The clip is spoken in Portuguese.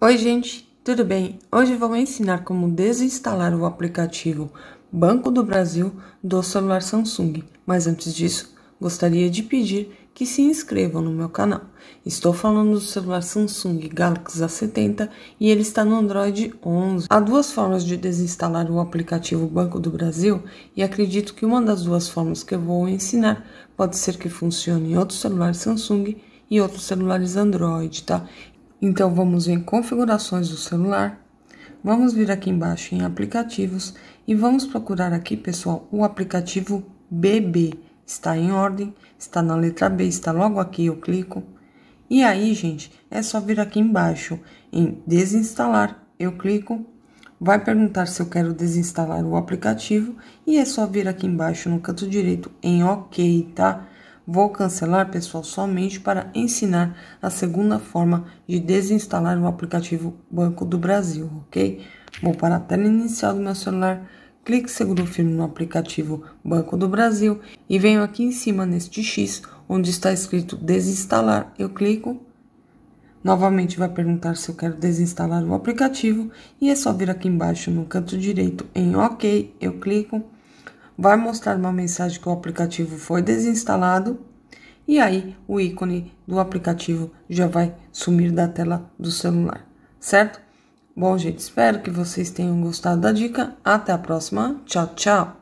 Oi, gente, tudo bem? Hoje vou ensinar como desinstalar o aplicativo Banco do Brasil do celular Samsung. Mas antes disso, gostaria de pedir que se inscrevam no meu canal. Estou falando do celular Samsung Galaxy A70 e ele está no Android 11. Há duas formas de desinstalar o aplicativo Banco do Brasil e acredito que uma das duas formas que eu vou ensinar pode ser que funcione em outro celular Samsung e outros celulares Android, tá? Então vamos em configurações do celular, vamos vir aqui embaixo em aplicativos e vamos procurar aqui, pessoal, o aplicativo BB. Está em ordem, está na letra B, está logo aqui, eu clico. E aí, gente, é só vir aqui embaixo em desinstalar, eu clico. Vai perguntar se eu quero desinstalar o aplicativo e é só vir aqui embaixo no canto direito em OK, tá? Vou cancelar, pessoal, somente para ensinar a segunda forma de desinstalar o aplicativo Banco do Brasil, ok? Vou para a tela inicial do meu celular, clique seguro firme no aplicativo Banco do Brasil e venho aqui em cima neste X, onde está escrito desinstalar, eu clico. Novamente vai perguntar se eu quero desinstalar o aplicativo e é só vir aqui embaixo no canto direito em OK, eu clico vai mostrar uma mensagem que o aplicativo foi desinstalado e aí o ícone do aplicativo já vai sumir da tela do celular, certo? Bom, gente, espero que vocês tenham gostado da dica. Até a próxima. Tchau, tchau.